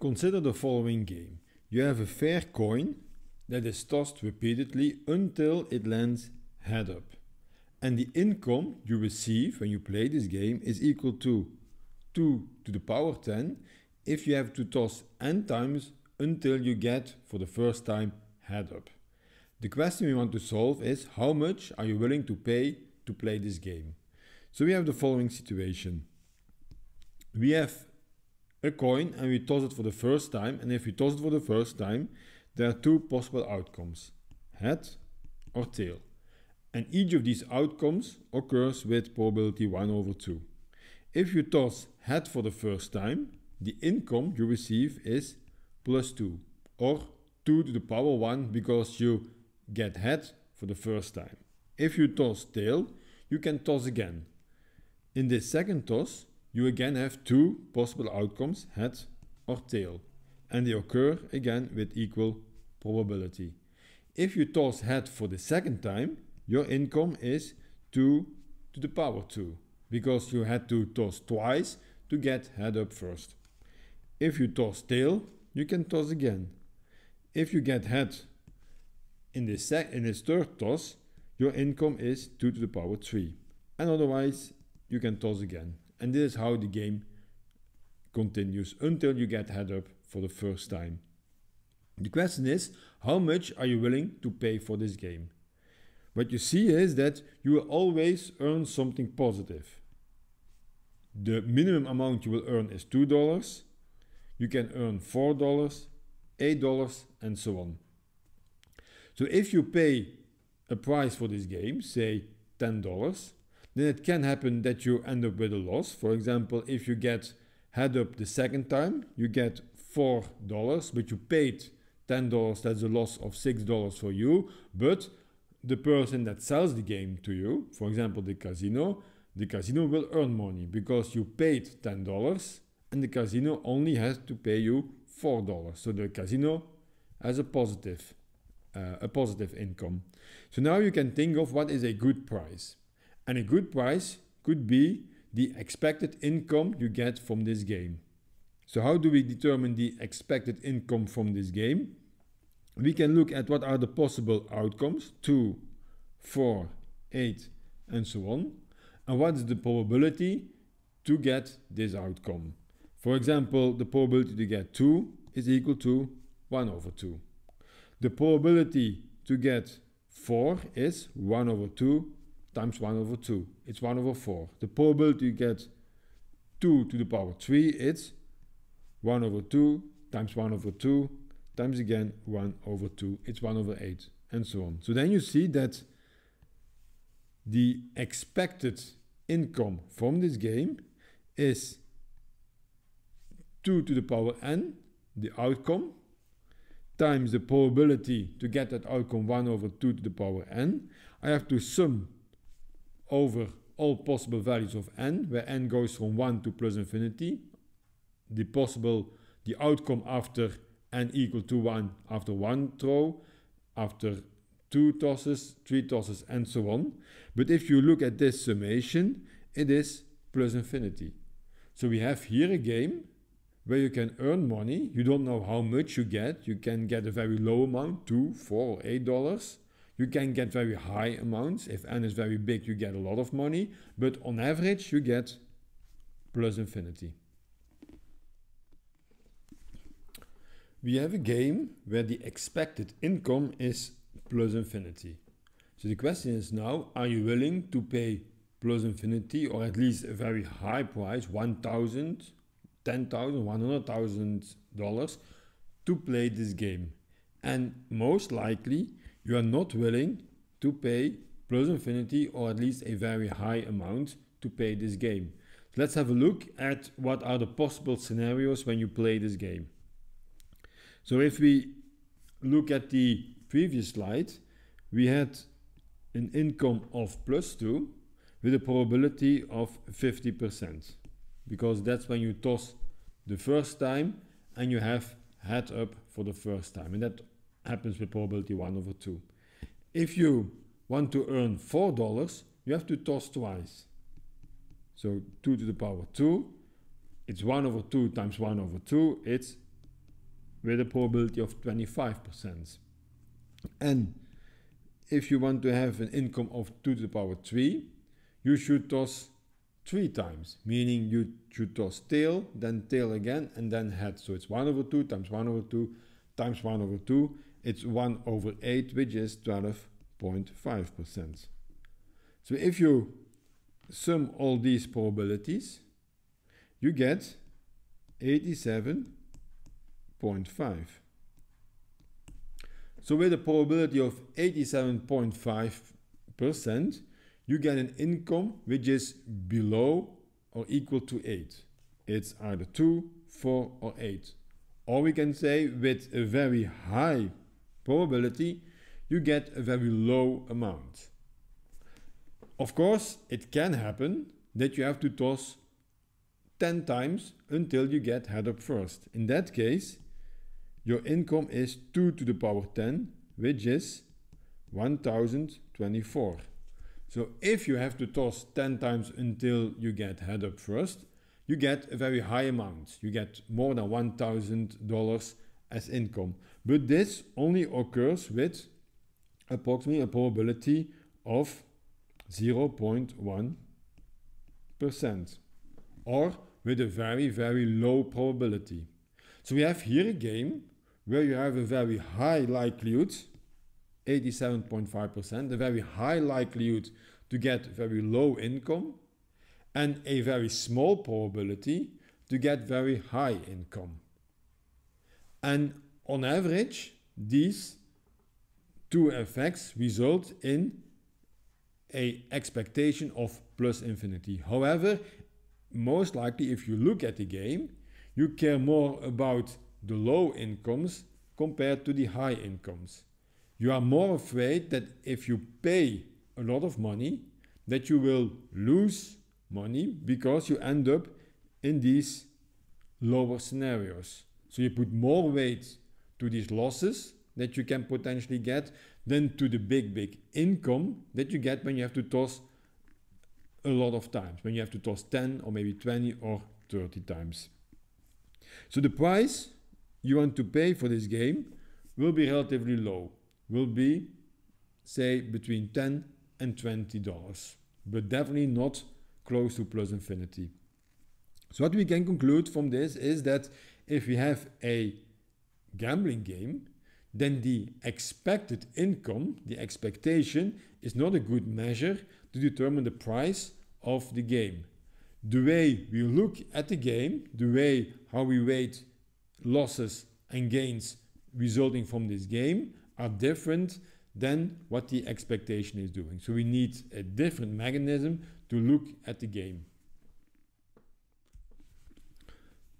Consider the following game. You have a fair coin that is tossed repeatedly until it lands head up. And the income you receive when you play this game is equal to 2 to the power 10 if you have to toss n times until you get, for the first time, head up. The question we want to solve is how much are you willing to pay to play this game? So we have the following situation. We have a coin and we toss it for the first time. And if we toss it for the first time, there are two possible outcomes, head or tail. And each of these outcomes occurs with probability 1 over 2. If you toss head for the first time, the income you receive is plus 2 or 2 to the power 1 because you get head for the first time. If you toss tail, you can toss again. In this second toss, you again have two possible outcomes, head or tail, and they occur again with equal probability. If you toss head for the second time, your income is 2 to the power 2, because you had to toss twice to get head up first. If you toss tail, you can toss again. If you get head in the, sec in third toss, your income is 2 to the power 3, and otherwise you can toss again. And this is how the game continues until you get head up for the first time. The question is, how much are you willing to pay for this game? What you see is that you will always earn something positive. The minimum amount you will earn is $2. You can earn $4, $8, and so on. So if you pay a price for this game, say $10, then it can happen that you end up with a loss. For example, if you get head up the second time, you get $4, but you paid $10, that's a loss of $6 for you. But the person that sells the game to you, for example, the casino, the casino will earn money because you paid $10 and the casino only has to pay you $4. So the casino has a positive, uh, a positive income. So now you can think of what is a good price. And a good price could be the expected income you get from this game. So how do we determine the expected income from this game? We can look at what are the possible outcomes, 2, 4, 8, and so on. And what's the probability to get this outcome? For example, the probability to get 2 is equal to 1 over 2. The probability to get 4 is 1 over 2 times 1 over 2. It's 1 over 4. The probability you get 2 to the power 3, it's 1 over 2 times 1 over 2 times again 1 over 2. It's 1 over 8 and so on. So then you see that the expected income from this game is 2 to the power n, the outcome, times the probability to get that outcome 1 over 2 to the power n. I have to sum over all possible values of n, where n goes from 1 to plus infinity, the possible, the outcome after n equal to 1, after one throw, after two tosses, three tosses, and so on. But if you look at this summation, it is plus infinity. So we have here a game where you can earn money. You don't know how much you get. You can get a very low amount, two, four, or eight dollars. You can get very high amounts. If n is very big, you get a lot of money. But on average, you get plus infinity. We have a game where the expected income is plus infinity. So the question is now, are you willing to pay plus infinity or at least a very high price, 1,000, 10,000, 100,000 dollars to play this game? And most likely you are not willing to pay plus infinity or at least a very high amount to play this game. Let's have a look at what are the possible scenarios when you play this game. So if we look at the previous slide, we had an income of plus 2 with a probability of 50% because that's when you toss the first time and you have head up for the first time and that happens with probability 1 over 2. If you want to earn $4, you have to toss twice. So 2 to the power 2, it's 1 over 2 times 1 over 2, it's with a probability of 25%. And if you want to have an income of 2 to the power 3, you should toss three times, meaning you should toss tail, then tail again, and then head. So it's 1 over 2 times 1 over 2 times 1 over 2, it's 1 over 8, which is 12.5%. So if you sum all these probabilities, you get 87.5. So with a probability of 87.5%, you get an income which is below or equal to 8. It's either 2, 4 or 8. Or we can say with a very high probability, you get a very low amount. Of course, it can happen that you have to toss 10 times until you get head up first. In that case, your income is 2 to the power 10, which is 1024. So if you have to toss 10 times until you get head up first, you get a very high amount. You get more than $1,000 as income. But this only occurs with approximately a probability of 0.1% or with a very, very low probability. So we have here a game where you have a very high likelihood, 87.5%, a very high likelihood to get very low income and a very small probability to get very high income. And on average, these two effects result in a expectation of plus infinity. However, most likely if you look at the game, you care more about the low incomes compared to the high incomes. You are more afraid that if you pay a lot of money, that you will lose money because you end up in these lower scenarios. So you put more weight to these losses that you can potentially get, than to the big, big income that you get when you have to toss a lot of times, when you have to toss 10 or maybe 20 or 30 times. So the price you want to pay for this game will be relatively low, will be say between 10 and 20 dollars, but definitely not close to plus infinity. So what we can conclude from this is that if we have a gambling game, then the expected income, the expectation, is not a good measure to determine the price of the game. The way we look at the game, the way how we weight losses and gains resulting from this game are different than what the expectation is doing. So we need a different mechanism to look at the game.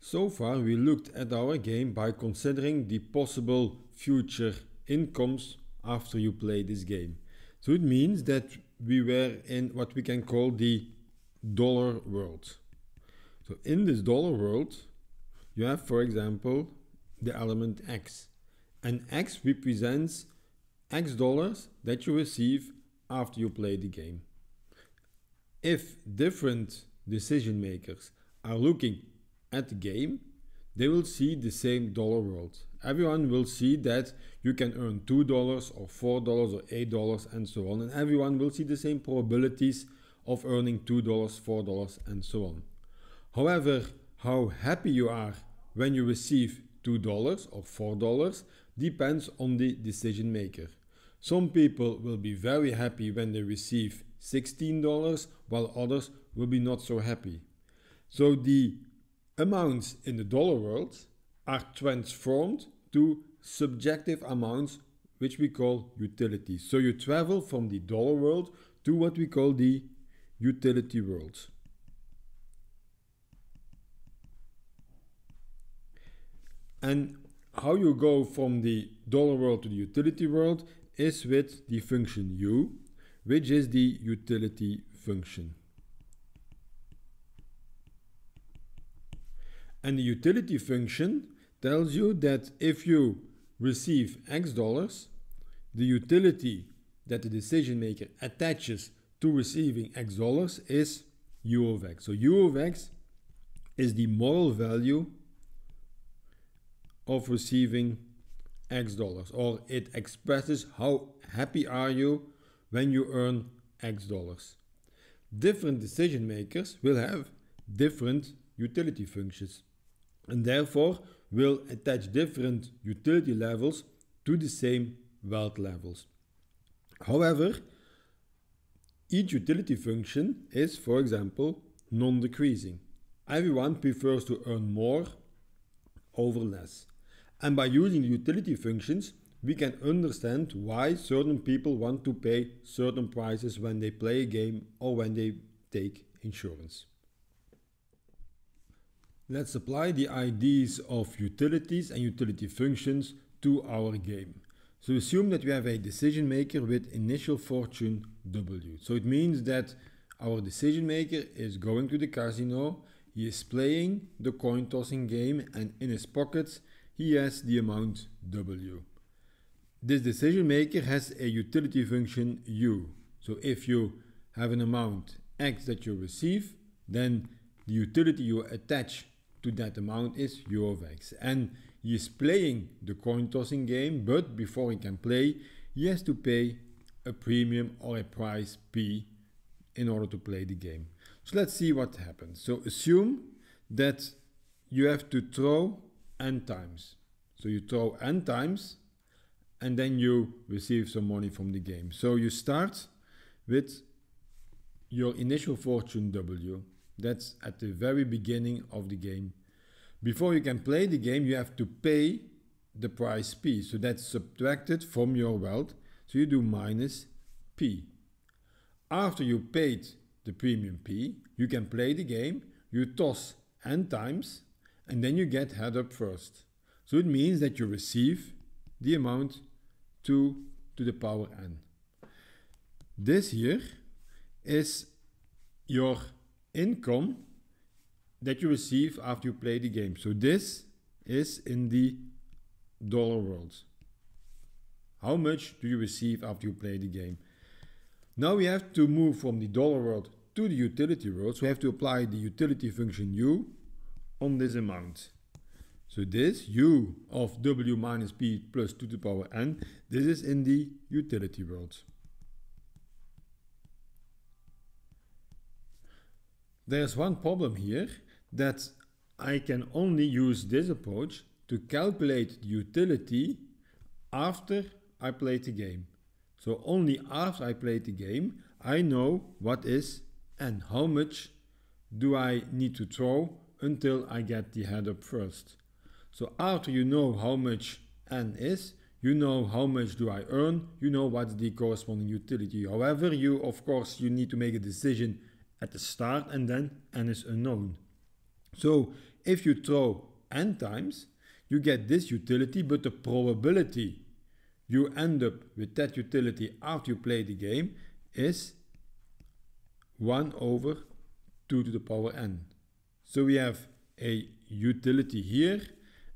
So far we looked at our game by considering the possible future incomes after you play this game. So it means that we were in what we can call the dollar world. So in this dollar world, you have, for example, the element X. And X represents X dollars that you receive after you play the game. If different decision makers are looking at the game, they will see the same dollar world. Everyone will see that you can earn $2 or $4 or $8 and so on. And everyone will see the same probabilities of earning $2, $4 and so on. However, how happy you are when you receive $2 or $4 depends on the decision maker. Some people will be very happy when they receive $16 while others will be not so happy. So the Amounts in the dollar world are transformed to subjective amounts which we call utilities. So you travel from the dollar world to what we call the utility world. And how you go from the dollar world to the utility world is with the function u, which is the utility function. And the utility function tells you that if you receive X dollars, the utility that the decision maker attaches to receiving X dollars is U of X. So U of X is the moral value of receiving X dollars or it expresses how happy are you when you earn X dollars. Different decision makers will have different utility functions and therefore will attach different utility levels to the same wealth levels. However, each utility function is, for example, non-decreasing. Everyone prefers to earn more over less. And by using utility functions, we can understand why certain people want to pay certain prices when they play a game or when they take insurance. Let's apply the IDs of utilities and utility functions to our game. So assume that we have a decision maker with initial fortune W. So it means that our decision maker is going to the casino, he is playing the coin tossing game and in his pockets he has the amount W. This decision maker has a utility function U. So if you have an amount X that you receive, then the utility you attach to that amount is X, And he is playing the coin tossing game, but before he can play, he has to pay a premium or a price P in order to play the game. So let's see what happens. So assume that you have to throw n times. So you throw n times and then you receive some money from the game. So you start with your initial fortune W. That's at the very beginning of the game. Before you can play the game, you have to pay the price P. So that's subtracted from your wealth. So you do minus P. After you paid the premium P, you can play the game, you toss n times, and then you get head up first. So it means that you receive the amount 2 to the power n. This here is your income that you receive after you play the game. So this is in the dollar world. How much do you receive after you play the game? Now we have to move from the dollar world to the utility world. So we have to apply the utility function u on this amount. So this u of w minus p plus 2 to the power n, this is in the utility world. There's one problem here that I can only use this approach to calculate the utility after I play the game. So only after I play the game, I know what is and how much do I need to throw until I get the head up first. So after you know how much N is, you know how much do I earn, you know what's the corresponding utility. However, you of course you need to make a decision at the start and then n is unknown. So if you throw n times, you get this utility, but the probability you end up with that utility after you play the game is 1 over 2 to the power n. So we have a utility here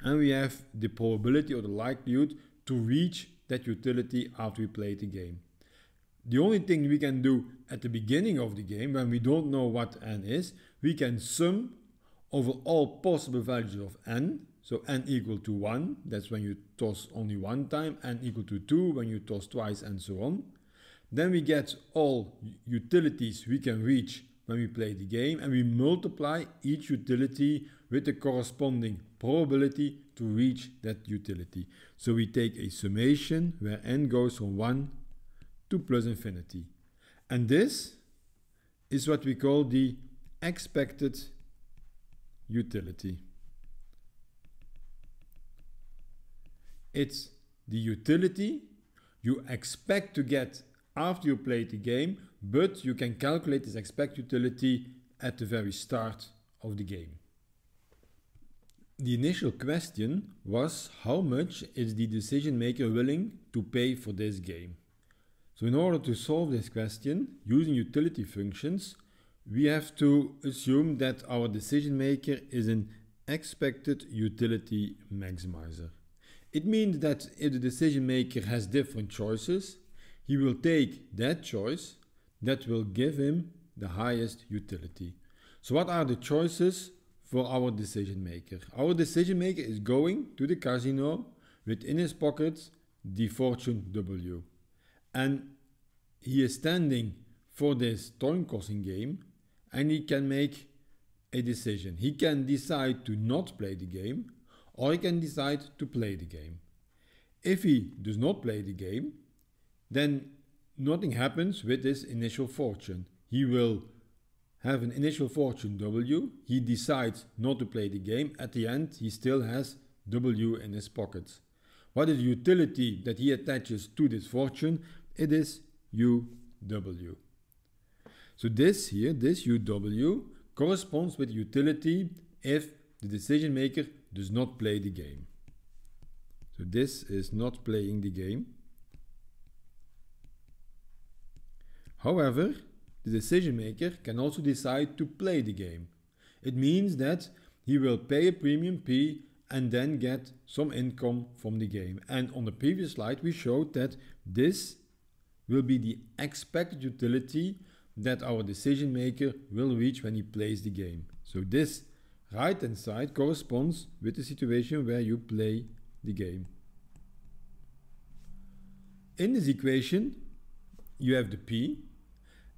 and we have the probability or the likelihood to reach that utility after we play the game. The only thing we can do at the beginning of the game, when we don't know what n is, we can sum over all possible values of n. So n equal to 1, that's when you toss only one time, n equal to 2, when you toss twice, and so on. Then we get all utilities we can reach when we play the game, and we multiply each utility with the corresponding probability to reach that utility. So we take a summation where n goes from 1 to plus infinity. And this is what we call the expected utility. It's the utility you expect to get after you play the game, but you can calculate this expect utility at the very start of the game. The initial question was how much is the decision maker willing to pay for this game? So in order to solve this question using utility functions, we have to assume that our decision maker is an expected utility maximizer. It means that if the decision maker has different choices, he will take that choice that will give him the highest utility. So what are the choices for our decision maker? Our decision maker is going to the casino with in his pocket the fortune W and he is standing for this coin tossing game and he can make a decision. He can decide to not play the game or he can decide to play the game. If he does not play the game, then nothing happens with his initial fortune. He will have an initial fortune W, he decides not to play the game, at the end he still has W in his pockets. What is the utility that he attaches to this fortune? it is UW. So this here, this UW, corresponds with utility if the decision maker does not play the game. So this is not playing the game. However, the decision maker can also decide to play the game. It means that he will pay a premium P and then get some income from the game. And on the previous slide we showed that this will be the expected utility that our decision maker will reach when he plays the game. So this right hand side corresponds with the situation where you play the game. In this equation, you have the P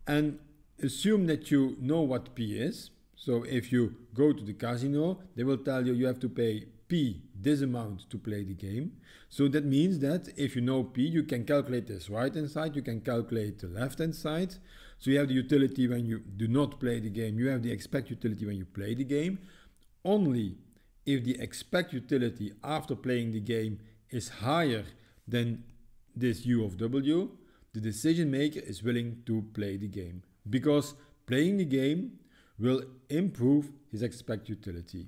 and assume that you know what P is. So if you go to the casino, they will tell you you have to pay P this amount to play the game. So that means that if you know P, you can calculate this right hand side, you can calculate the left hand side. So you have the utility when you do not play the game, you have the expect utility when you play the game. Only if the expect utility after playing the game is higher than this U of W, the decision maker is willing to play the game. Because playing the game will improve his expect utility.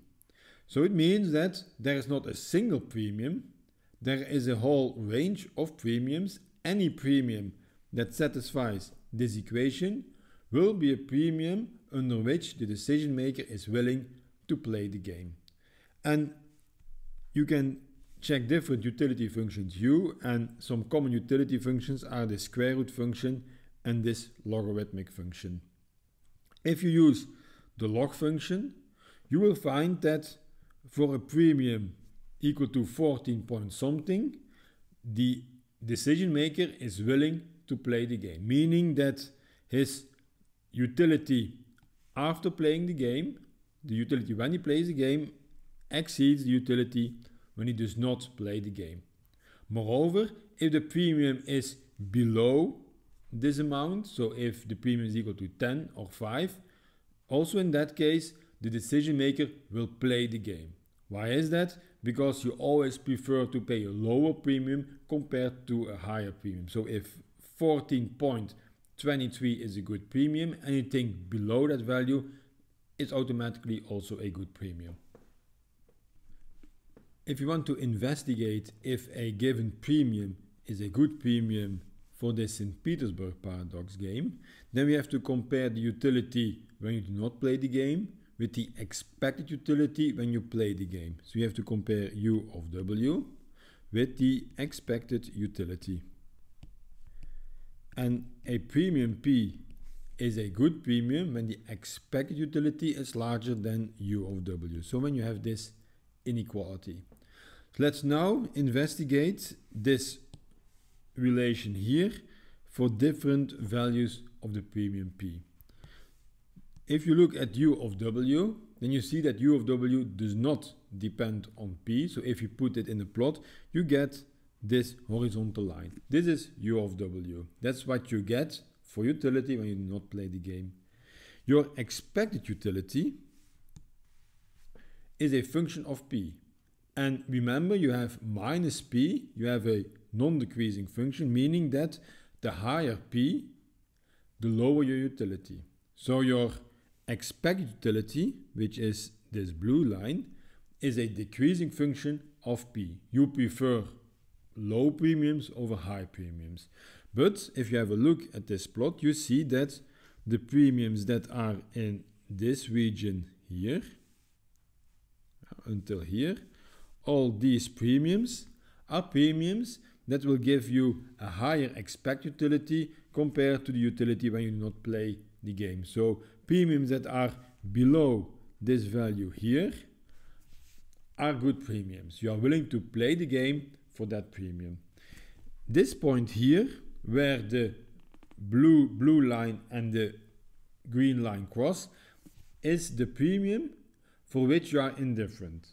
So it means that there is not a single premium, there is a whole range of premiums. Any premium that satisfies this equation will be a premium under which the decision maker is willing to play the game. And you can check different utility functions u and some common utility functions are the square root function and this logarithmic function. If you use the log function, you will find that for a premium equal to 14 point something, the decision maker is willing to play the game, meaning that his utility after playing the game, the utility when he plays the game, exceeds the utility when he does not play the game. Moreover, if the premium is below this amount, so if the premium is equal to 10 or 5, also in that case, the decision maker will play the game. Why is that? Because you always prefer to pay a lower premium compared to a higher premium. So if 14.23 is a good premium, anything below that value is automatically also a good premium. If you want to investigate if a given premium is a good premium for the St. Petersburg Paradox game, then we have to compare the utility when you do not play the game with the expected utility when you play the game. So you have to compare u of w with the expected utility. And a premium P is a good premium when the expected utility is larger than u of w. So when you have this inequality. let's now investigate this relation here for different values of the premium P. If you look at u of w, then you see that u of w does not depend on p. So if you put it in the plot, you get this horizontal line. This is u of w. That's what you get for utility when you do not play the game. Your expected utility is a function of p. And remember you have minus p, you have a non-decreasing function, meaning that the higher p, the lower your utility. So your expected utility, which is this blue line, is a decreasing function of P. You prefer low premiums over high premiums. But if you have a look at this plot, you see that the premiums that are in this region here until here, all these premiums are premiums that will give you a higher expect utility compared to the utility when you do not play the game. So premiums that are below this value here are good premiums. You are willing to play the game for that premium. This point here, where the blue, blue line and the green line cross, is the premium for which you are indifferent.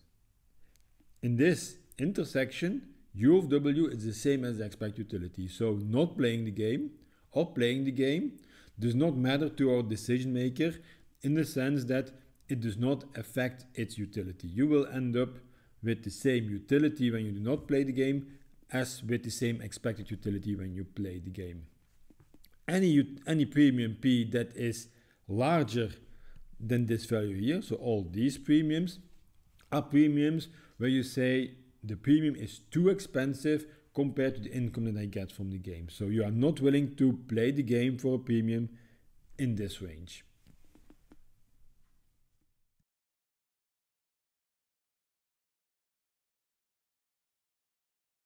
In this intersection, U of W is the same as the expect utility. So not playing the game or playing the game does not matter to our decision maker in the sense that it does not affect its utility. You will end up with the same utility when you do not play the game as with the same expected utility when you play the game. Any, any premium P that is larger than this value here, so all these premiums are premiums where you say the premium is too expensive compared to the income that I get from the game. So you are not willing to play the game for a premium in this range.